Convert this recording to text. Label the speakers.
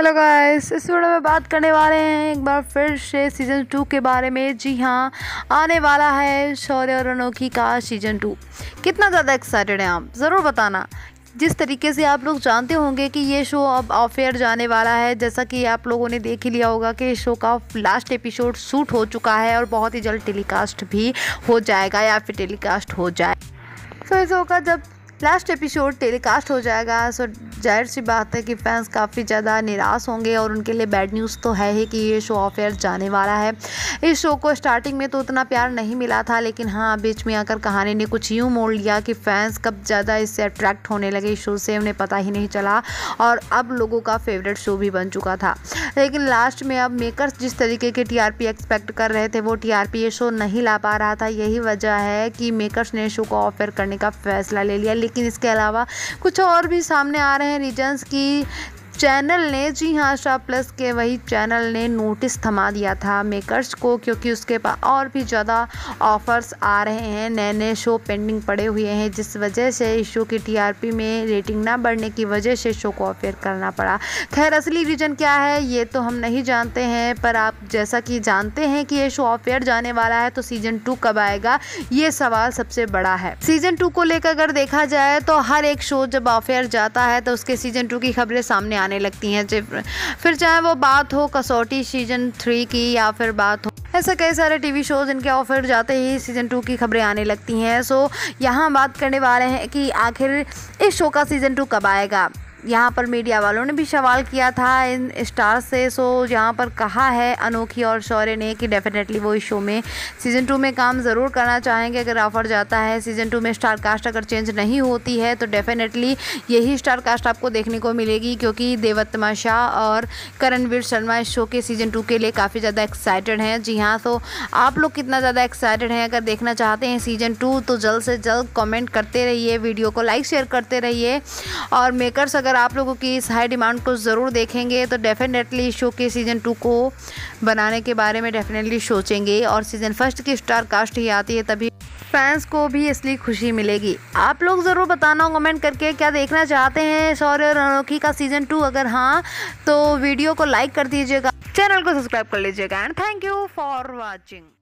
Speaker 1: hello guys इस video में बात करने वाले हैं एक बार फिर से सीज़न टू के बारे में जी हाँ आने वाला है शौर्य और अनोखी का सीज़न टू कितना ज़्यादा एक्साइटेड हैं आप ज़रूर बताना जिस तरीके से आप लोग जानते होंगे कि ये शो अब ऑफ एयर जाने वाला है जैसा कि आप लोगों ने देख ही लिया होगा कि इस शो का लास्ट एपिसोड शूट हो चुका है और बहुत ही जल्द टेलीकास्ट भी हो जाएगा या फिर टेलीकास्ट हो जाए तो इस शो का जब लास्ट एपिसोड टेलीकास्ट हो जाएगा सो जाहिर सी बात है कि फैंस काफ़ी ज़्यादा निराश होंगे और उनके लिए बैड न्यूज़ तो है ही कि ये शो ऑफ एयर जाने वाला है इस शो को स्टार्टिंग में तो उतना प्यार नहीं मिला था लेकिन हाँ बीच में आकर कहानी ने कुछ यूँ मोड़ लिया कि फैंस कब ज़्यादा इससे अट्रैक्ट होने लगे इस शो से उन्हें पता ही नहीं चला और अब लोगों का फेवरेट शो भी बन चुका था लेकिन लास्ट में अब मेकर्स जिस तरीके के टीआरपी एक्सपेक्ट कर रहे थे वो टीआरपी ये शो नहीं ला पा रहा था यही वजह है कि मेकर्स ने शो को ऑफ एयर करने का फैसला ले लिया लेकिन इसके अलावा कुछ और भी सामने आ रहे हैं रीजन्स की चैनल ने जी हाँ शाह प्लस के वही चैनल ने नोटिस थमा दिया था मेकर्स को क्योंकि उसके पास और भी ज़्यादा ऑफर्स आ रहे हैं नए नए शो पेंडिंग पड़े हुए हैं जिस वजह से इस शो की टीआरपी में रेटिंग ना बढ़ने की वजह से शो को अफेयर करना पड़ा खैर असली रीज़न क्या है ये तो हम नहीं जानते हैं पर आप जैसा कि जानते हैं कि ये शो ऑफेयर जाने वाला है तो सीज़न टू कब आएगा ये सवाल सबसे बड़ा है सीज़न टू को लेकर अगर देखा जाए तो हर एक शो जब ऑफेयर जाता है तो उसके सीज़न टू की खबरें सामने आने आने लगती हैं फिर चाहे वो बात हो कसौटी सीजन थ्री की या फिर बात हो ऐसे कई सारे टीवी शोज इनके ऑफर जाते ही सीज़न टू की खबरें आने लगती हैं सो यहाँ बात करने वाले हैं कि आखिर इस शो का सीज़न टू कब आएगा यहाँ पर मीडिया वालों ने भी सवाल किया था इन स्टार से सो यहाँ पर कहा है अनोखी और शौर्य ने कि डेफिनेटली वो इस शो में सीज़न टू में काम ज़रूर करना चाहेंगे अगर ऑफर जाता है सीज़न टू में स्टार कास्ट अगर चेंज नहीं होती है तो डेफिनेटली यही स्टार कास्ट आपको देखने को मिलेगी क्योंकि देवत्मा शाह और करणवीर शर्मा इस शो के सीज़न टू के लिए काफ़ी ज़्यादा एक्साइटेड हैं जी हाँ तो आप लोग कितना ज़्यादा एक्साइटेड हैं अगर देखना चाहते हैं सीज़न टू तो जल्द से जल्द कॉमेंट करते रहिए वीडियो को लाइक शेयर करते रहिए और मेकर्स अगर अगर आप लोगों की इस हाई डिमांड को ज़रूर देखेंगे तो डेफिनेटली शो के सीज़न टू को बनाने के बारे में डेफिनेटली सोचेंगे और सीज़न फर्स्ट की स्टार कास्ट ही आती है तभी फैंस को भी इसलिए खुशी मिलेगी आप लोग ज़रूर बताना कमेंट करके क्या देखना चाहते हैं शौर्य अनोखी का सीज़न टू अगर हाँ तो वीडियो को लाइक कर दीजिएगा चैनल को सब्सक्राइब कर लीजिएगा and thank you for watching